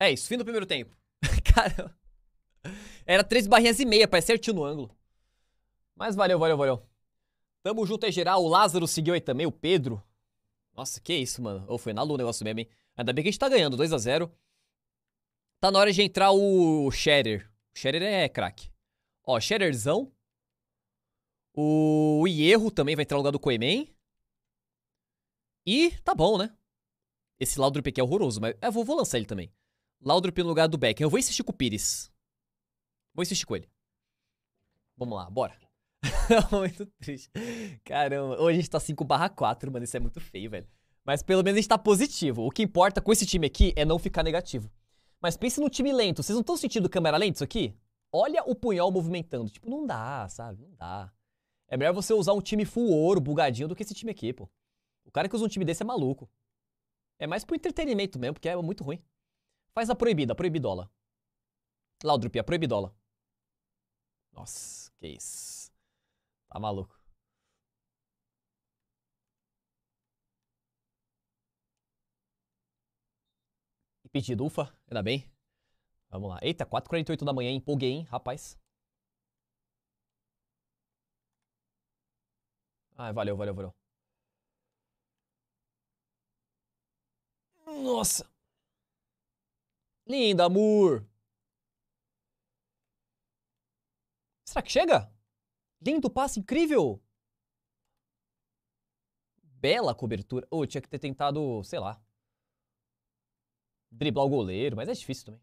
É isso, fim do primeiro tempo. Caramba. Era três barrinhas e meia, parece certinho no ângulo. Mas valeu, valeu, valeu. Tamo junto aí geral, o Lázaro seguiu aí também, o Pedro. Nossa, que isso, mano. Ou oh, foi na lua o negócio mesmo, hein? Ainda bem que a gente tá ganhando, 2 a 0 Tá na hora de entrar o Shatter. Scherer é craque. Ó, Schererzão. O Ierro também vai entrar no lugar do Koemen. E tá bom, né? Esse Laudrup aqui é horroroso, mas eu é, vou, vou lançar ele também. Laudrup no lugar do Beck. Eu vou insistir com o Pires. Vou insistir com ele. Vamos lá, bora. muito triste. Caramba, hoje a gente tá 5 barra 4, mano. Isso é muito feio, velho. Mas pelo menos a gente tá positivo. O que importa com esse time aqui é não ficar negativo. Mas pense no time lento. Vocês não estão sentindo câmera lenta isso aqui? Olha o punhal movimentando. Tipo, não dá, sabe? Não dá. É melhor você usar um time full ouro, bugadinho, do que esse time aqui, pô. O cara que usa um time desse é maluco. É mais pro entretenimento mesmo, porque é muito ruim. Faz a proibida, a proibidola. Laudrup, a proibidola. Nossa, que isso. Tá maluco. pedido, ufa. Ainda bem. Vamos lá. Eita, 4h48 da manhã, empolguei, hein, rapaz. Ah, valeu, valeu, valeu. Nossa! Linda, amor! Será que chega? Lindo passe incrível! Bela cobertura. Ou oh, tinha que ter tentado, sei lá driblar o goleiro, mas é difícil também.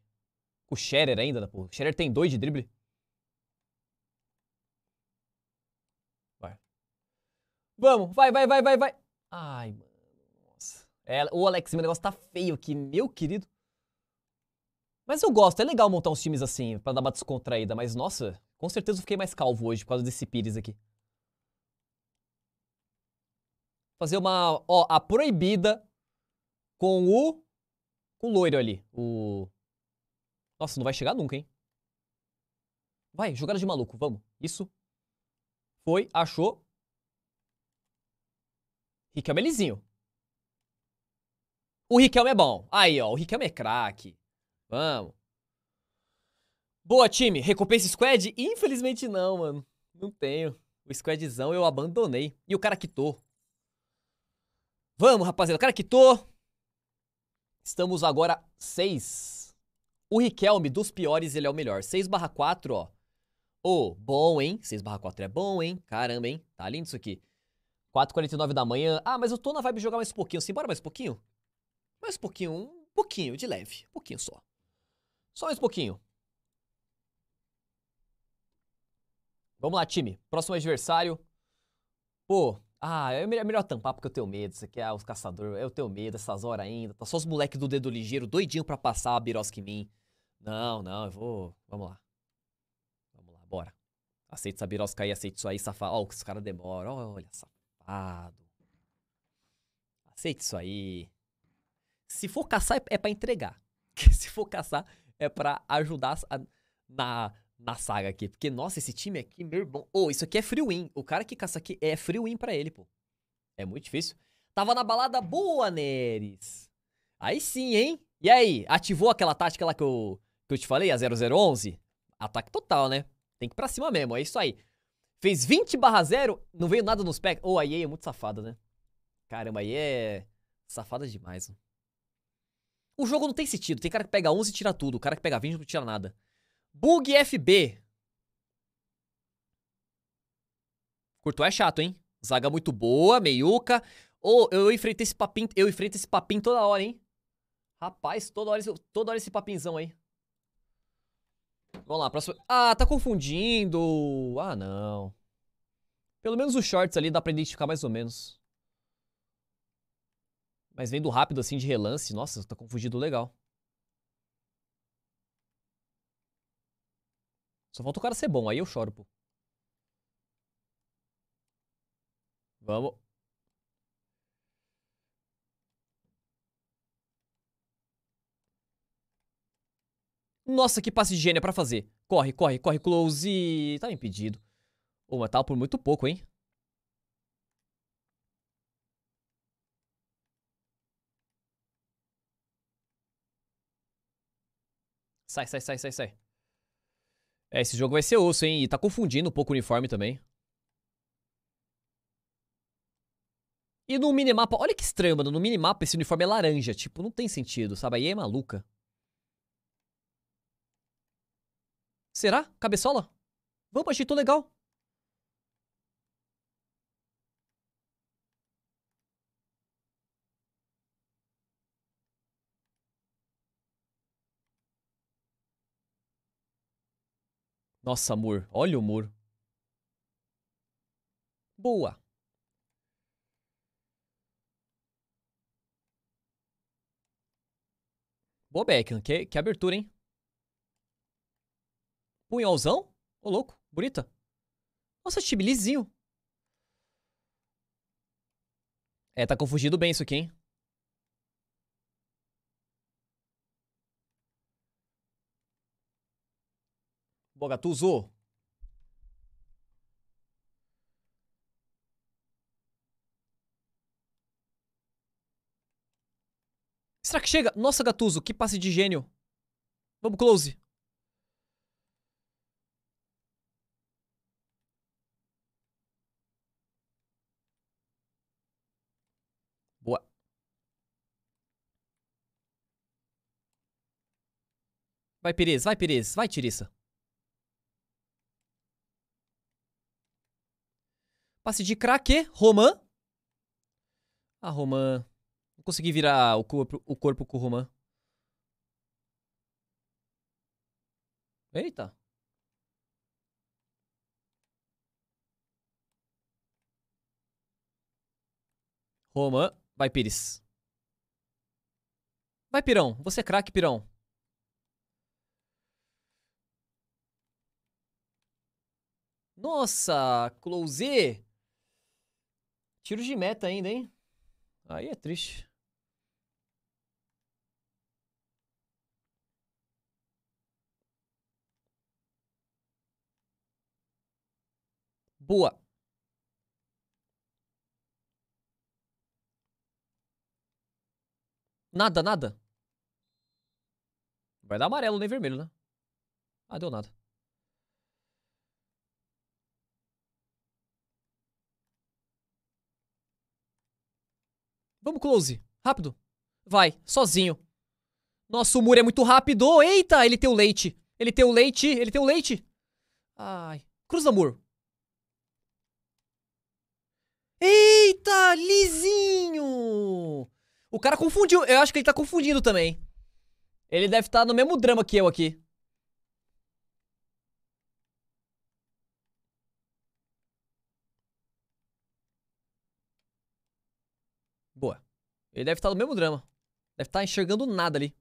O Scherer ainda, né, porra. O Scherer tem dois de drible. Vai. Vamos, vai, vai, vai, vai, vai. Ai, mano. Nossa. É, ô, Alex, meu negócio tá feio aqui, meu querido. Mas eu gosto, é legal montar uns times assim, pra dar uma descontraída. Mas, nossa, com certeza eu fiquei mais calvo hoje por causa desse Pires aqui. Fazer uma, ó, a proibida com o o loiro ali. O. Nossa, não vai chegar nunca, hein? Vai, jogada de maluco, vamos. Isso. Foi, achou. Riquelme é lisinho. O Riquelme é bom. Aí, ó, o Riquelme é craque. Vamos. Boa, time. Recompensa squad? Infelizmente não, mano. Não tenho. O squadzão eu abandonei. E o cara quitou. Vamos, rapaziada. O cara quitou. Estamos agora 6. O Riquelme, dos piores, ele é o melhor. 6 barra 4, ó. Ô, oh, bom, hein? 6 barra 4 é bom, hein? Caramba, hein? Tá lindo isso aqui. 4h49 da manhã. Ah, mas eu tô na vibe jogar mais um pouquinho. Simbora mais um pouquinho? Mais um pouquinho. Um pouquinho, de leve. Um pouquinho só. Só mais um pouquinho. Vamos lá, time. Próximo adversário. Pô, ah, é melhor, é melhor tampar porque eu tenho medo. Isso aqui é os caçadores, eu tenho medo essas horas ainda. Tá só os moleques do dedo ligeiro doidinho pra passar a birosca em mim. Não, não, eu vou. Vamos lá. Vamos lá, bora. Aceita essa birosca aí, aceita isso aí, safado. Ó, oh, os caras demoram. Oh, olha, safado. Aceita isso aí. Se for caçar, é, é pra entregar. Se for caçar, é pra ajudar a, na, na saga aqui. Porque, nossa, esse time aqui, meu irmão. Ô, oh, isso aqui é free win. O cara que caça aqui é free win pra ele, pô. É muito difícil. Tava na balada boa, Neres. Aí sim, hein? E aí, ativou aquela tática lá que eu, que eu te falei, a 0011? Ataque total, né? Tem que ir pra cima mesmo, é isso aí. Fez 20 barra 0, não veio nada nos packs. Ô, oh, a EA é muito safada, né? Caramba, aí é safada demais. Mano. O jogo não tem sentido. Tem cara que pega 11 e tira tudo. O cara que pega 20 não tira nada. Bug FB. curto é chato, hein? Zaga muito boa, meiuca. Ô, oh, eu enfrento esse papinho, eu enfrento esse papinho toda hora, hein? Rapaz, toda hora, toda hora esse papinzão aí. Vamos lá, próximo. Ah, tá confundindo. Ah, não. Pelo menos os shorts ali dá pra identificar mais ou menos. Mas vendo rápido assim de relance, nossa, tá confundido legal. Só falta o cara ser bom, aí eu choro, pô. Vamos. Nossa, que passe de gênio pra fazer. Corre, corre, corre, close. tá impedido. Ô, mas tava tá por muito pouco, hein? Sai, sai, sai, sai, sai. É, esse jogo vai ser osso, hein? E tá confundindo um pouco o uniforme também. E no minimapa, olha que estranho, mano. No minimapa esse uniforme é laranja. Tipo, não tem sentido, sabe? Aí é maluca. Será? Cabeçola? Vamos, achei tão legal. Nossa, amor. Olha o amor. Boa. Boa, Beckham. Que, que abertura, hein? Punhalzão? Ô, louco. Bonita. Nossa, time É, tá confundido bem isso aqui, hein? Pô, Será que chega? Nossa, Gatuso, que passe de gênio. Vamos, close. Boa. Vai, Pires, vai, Pires, vai, Tiriça. Passe de craque, Roman. Ah, Roman. Não consegui virar o corpo, o corpo com o Roman. Eita. Roman. Vai, Pires. Vai, Pirão. Você é craque, Pirão. Nossa, Close. Tiros de meta ainda, hein? Aí é triste. Boa. Nada, nada. Vai dar amarelo, nem vermelho, né? Ah, deu nada. Vamos close. Rápido. Vai, sozinho. Nosso muro é muito rápido. Eita, ele tem o leite. Ele tem o leite, ele tem o leite. Ai. Cruza muro. Eita, lisinho. O cara confundiu. Eu acho que ele tá confundindo também. Ele deve estar tá no mesmo drama que eu aqui. Ele deve estar no mesmo drama. Deve estar enxergando nada ali.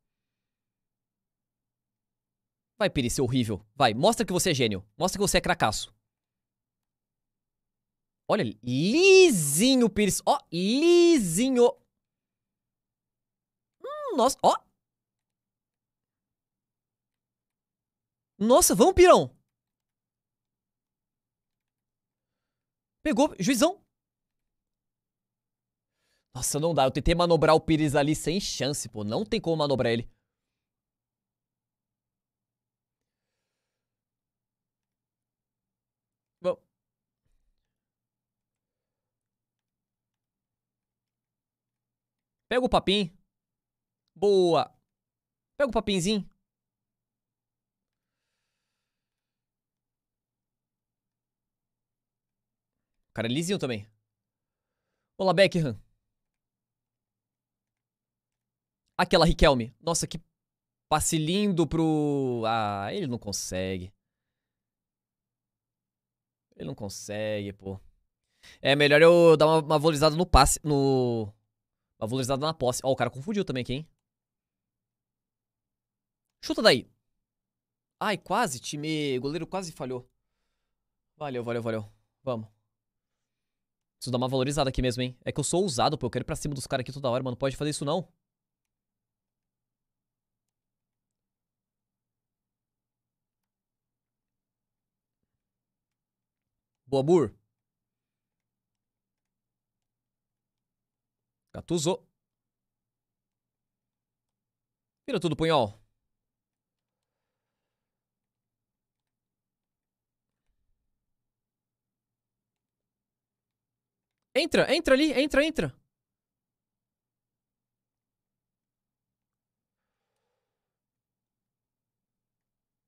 Vai, Piri, seu horrível. Vai, mostra que você é gênio. Mostra que você é cracasso. Olha, lisinho, Pires. Ó, lisinho. Hum, nossa, ó. Nossa, vamos, Pirão. Pegou, juizão. Nossa, não dá. Eu tentei manobrar o Pires ali sem chance, pô. Não tem como manobrar ele. Bom. Pega o papim. Boa. Pega o papinzinho. O cara é lisinho também. Olá, Beckham. Aquela Riquelme. Nossa, que passe lindo pro. Ah, ele não consegue. Ele não consegue, pô. É melhor eu dar uma, uma valorizada no passe. No. Uma valorizada na posse. Ó, o cara confundiu também aqui, hein? Chuta daí. Ai, quase, time. Goleiro quase falhou. Valeu, valeu, valeu. Vamos. Preciso dar uma valorizada aqui mesmo, hein? É que eu sou ousado, pô. Eu quero ir pra cima dos caras aqui toda hora, mano. Não pode fazer isso, não. O Abur. Gatuzou. Vira tudo, punhol. Entra, entra ali, entra, entra.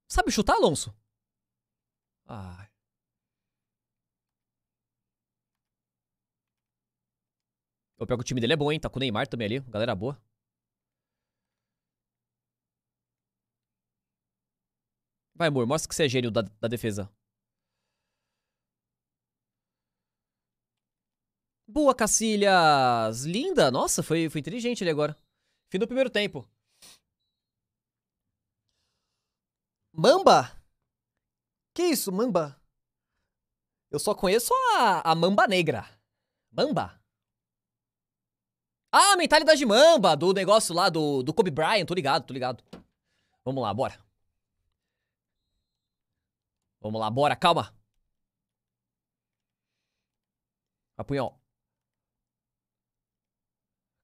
Sabe chutar, Alonso? Ai. Ah, Eu pego o time dele, é bom, hein? Tá com o Neymar também ali. Galera boa. Vai, amor, mostra que você é gênio da, da defesa. Boa, Cacilhas! Linda! Nossa, foi, foi inteligente ele agora. Fim do primeiro tempo. Mamba? Que isso, Mamba? Eu só conheço a, a Mamba Negra. Mamba? Ah, a mentalidade de mamba, do negócio lá do, do Kobe Bryant, tô ligado, tô ligado. Vamos lá, bora. Vamos lá, bora, calma. Apunhão.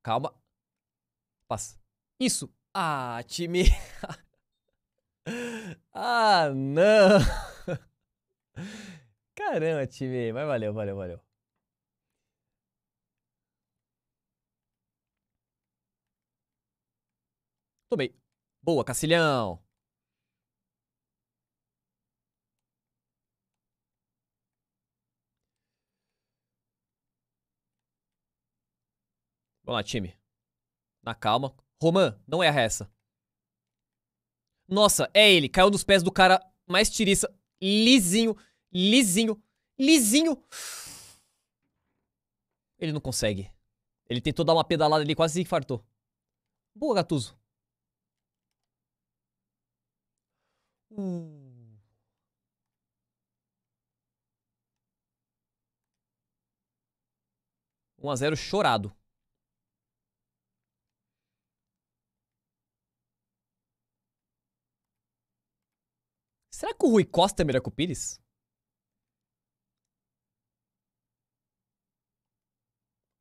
Calma. Passa. Isso. Ah, time. ah, não. Caramba, time. Mas valeu, valeu, valeu. Tomei. Boa, Cacilhão. Vamos lá, time. Na calma. Roman, não erra essa. Nossa, é ele. Caiu nos pés do cara mais tiriça. Lisinho, lisinho, lisinho. Ele não consegue. Ele tentou dar uma pedalada ali, quase se infartou. Boa, Gatuso. 1 Um a zero chorado. Será que o Rui Costa é melhor que o Pires?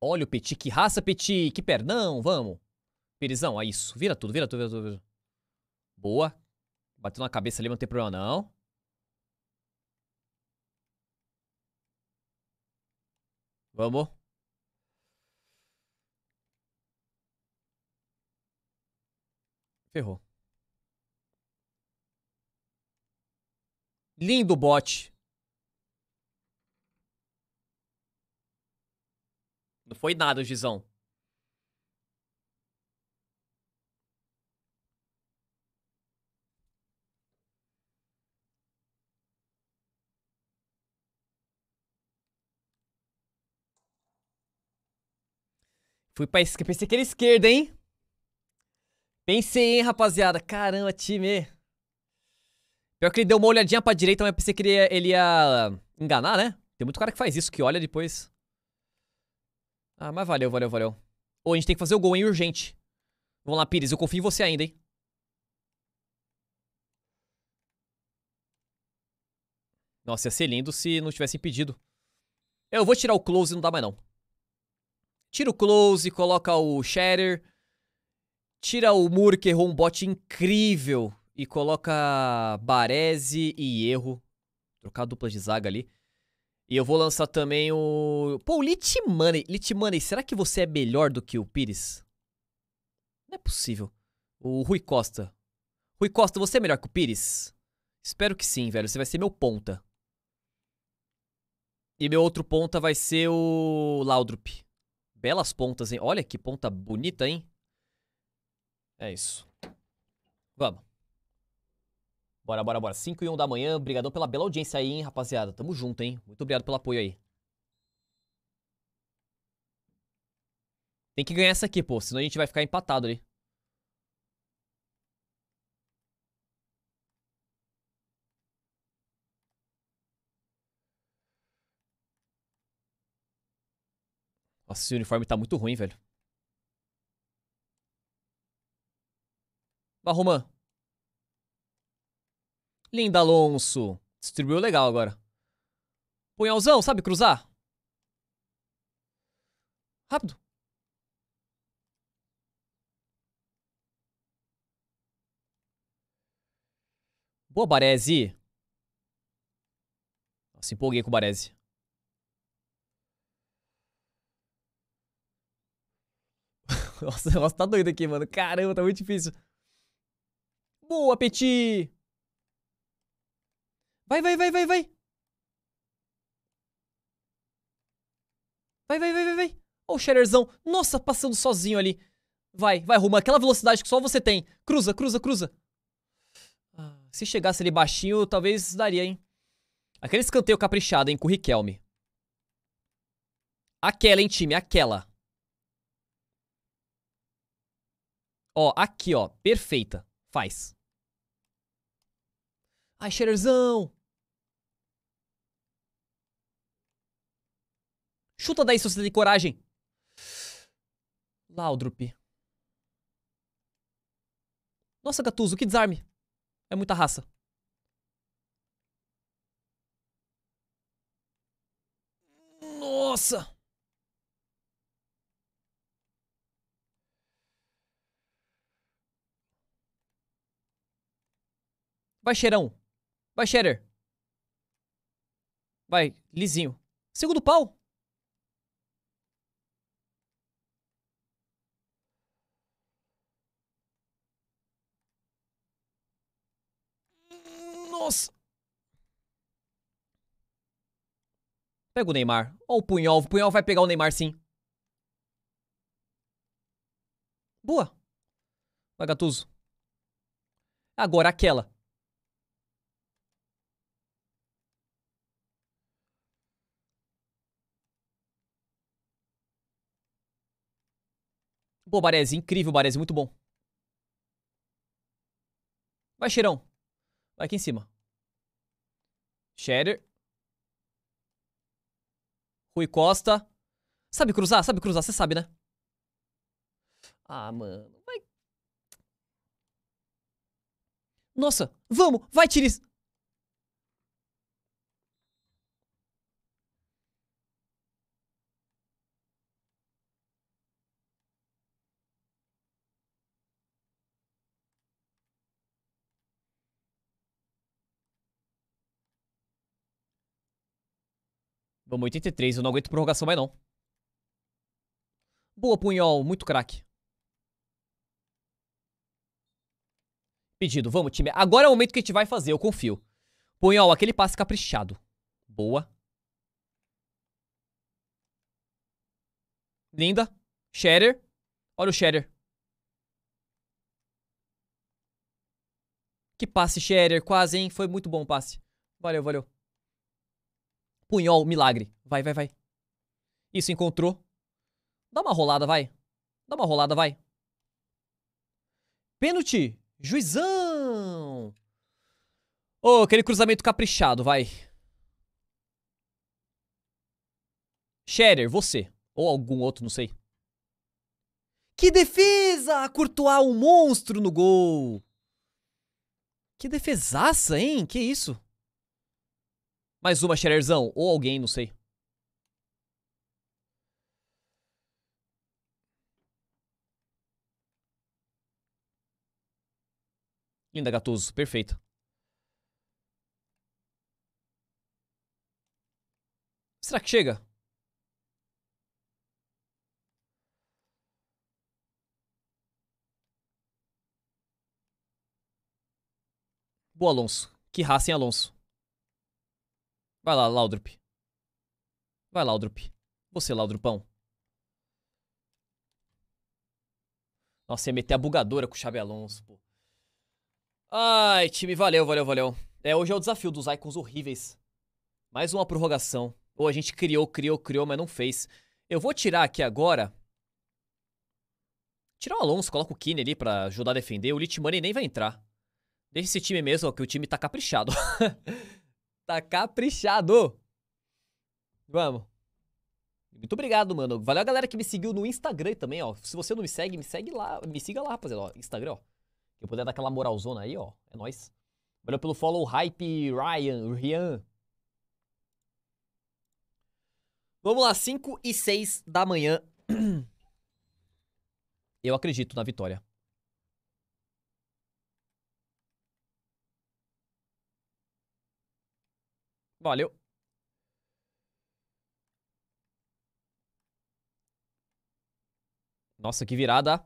Olha o Petit, que raça, Petit, que pernão, vamos. Pirizão, é isso. Vira tudo, vira tudo, vira tudo. Vira. Boa, Bateu na cabeça ali, mas não tem problema não. Vamos. Ferrou. Lindo bot. Não foi nada, Gizão. Fui pra esquerda. Pensei que era esquerda, hein? Pensei, hein, rapaziada. Caramba, time. Pior que ele deu uma olhadinha pra direita, mas pensei que ele ia, ele ia enganar, né? Tem muito cara que faz isso, que olha depois. Ah, mas valeu, valeu, valeu. Ô, a gente tem que fazer o gol, hein, urgente. Vamos lá, Pires, eu confio em você ainda, hein. Nossa, ia ser lindo se não tivesse impedido. Eu vou tirar o close, e não dá mais não. Tira o close, coloca o shatter. Tira o Moore, que errou um bot incrível. E coloca Baresi e erro. Trocar a dupla de zaga ali. E eu vou lançar também o. Pô, o Litmaney. Litmaney, será que você é melhor do que o Pires? Não é possível. O Rui Costa. Rui Costa, você é melhor que o Pires? Espero que sim, velho. Você vai ser meu ponta. E meu outro ponta vai ser o Laudrup. Belas pontas, hein? Olha que ponta bonita, hein? É isso. Vamos. Bora, bora, bora. 5 e 1 da manhã. Obrigadão pela bela audiência aí, hein, rapaziada. Tamo junto, hein? Muito obrigado pelo apoio aí. Tem que ganhar essa aqui, pô. Senão a gente vai ficar empatado ali. Nossa, esse uniforme tá muito ruim, velho. Barruman. Linda Alonso. Distribuiu legal agora. Punhalzão, sabe cruzar? Rápido. Boa, Baresi. Nossa, empolguei com o Baresi. Nossa, o negócio tá doido aqui, mano. Caramba, tá muito difícil. Boa, Petit! Vai, vai, vai, vai, vai! Vai, vai, vai, vai, vai! Ó o Shaderzão. Nossa, passando sozinho ali. Vai, vai, arruma Aquela velocidade que só você tem. Cruza, cruza, cruza. Ah, se chegasse ali baixinho, talvez daria, hein? Aquele escanteio caprichado, hein? Com o Riquelme. Aquela, hein, time? Aquela. Ó, aqui, ó. Perfeita. Faz. Ai, shaderzão. Chuta daí se você tem coragem. Laudrup. Nossa, Gatuso, que desarme. É muita raça. Nossa! Vai, cheirão. Vai, cheirer. Vai, lisinho. Segundo pau. Nossa. Pega o Neymar. ou o Punhol. O Punhol vai pegar o Neymar, sim. Boa. Vai, Gatuso. Agora aquela. Pô, Baresi, incrível, Baresi, muito bom. Vai, cheirão. Vai aqui em cima. Shatter. Rui Costa. Sabe cruzar? Sabe cruzar? Você sabe, né? Ah, mano. Vai. Nossa, vamos! Vai, Tiris! Vamos 83, eu não aguento prorrogação mais não. Boa, Punhol, muito craque. Pedido, vamos, time. Agora é o momento que a gente vai fazer, eu confio. Punhol, aquele passe caprichado. Boa. Linda. Shatter. Olha o Shatter. Que passe, Shatter. Quase, hein? Foi muito bom o passe. Valeu, valeu. Punhol, milagre. Vai, vai, vai. Isso, encontrou. Dá uma rolada, vai. Dá uma rolada, vai. Pênalti. Juizão. Ô, oh, aquele cruzamento caprichado, vai. Scherer, você. Ou algum outro, não sei. Que defesa! Courtois, um monstro no gol. Que defesaça, hein? Que isso? Mais uma, Xererzão. Ou alguém, não sei. Linda, Gatoso. Perfeito. Será que chega? Boa, Alonso. Que raça, hein, Alonso? Vai lá, Laudrup. Vai, Laudrup. Você, Laudrupão. Nossa, ia meter a bugadora com o Xabi Alonso, pô. Ai, time, valeu, valeu, valeu. É, hoje é o desafio dos icons horríveis. Mais uma prorrogação. Ou a gente criou, criou, criou, mas não fez. Eu vou tirar aqui agora. Tirar o Alonso, coloca o Kine ali pra ajudar a defender. O Litmanen nem vai entrar. Deixa esse time mesmo, ó, que o time tá caprichado. Tá caprichado. Vamos. Muito obrigado, mano. Valeu a galera que me seguiu no Instagram também, ó. Se você não me segue, me segue lá. Me siga lá, rapaziada. Ó, Instagram, ó. Se eu puder dar aquela moralzona aí, ó. É nóis. Valeu pelo follow, Hype Ryan, Rian. Vamos lá, 5 e 6 da manhã. Eu acredito na vitória. Valeu. Nossa, que virada.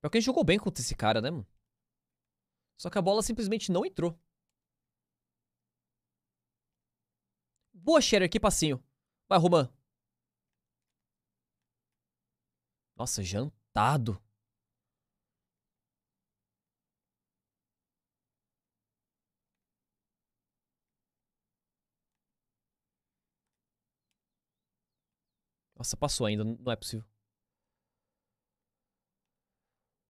Pior que a gente jogou bem contra esse cara, né, mano? Só que a bola simplesmente não entrou. Boa, Scherer, que passinho. Vai, Roman. Nossa, jantado. Nossa, passou ainda, não é possível.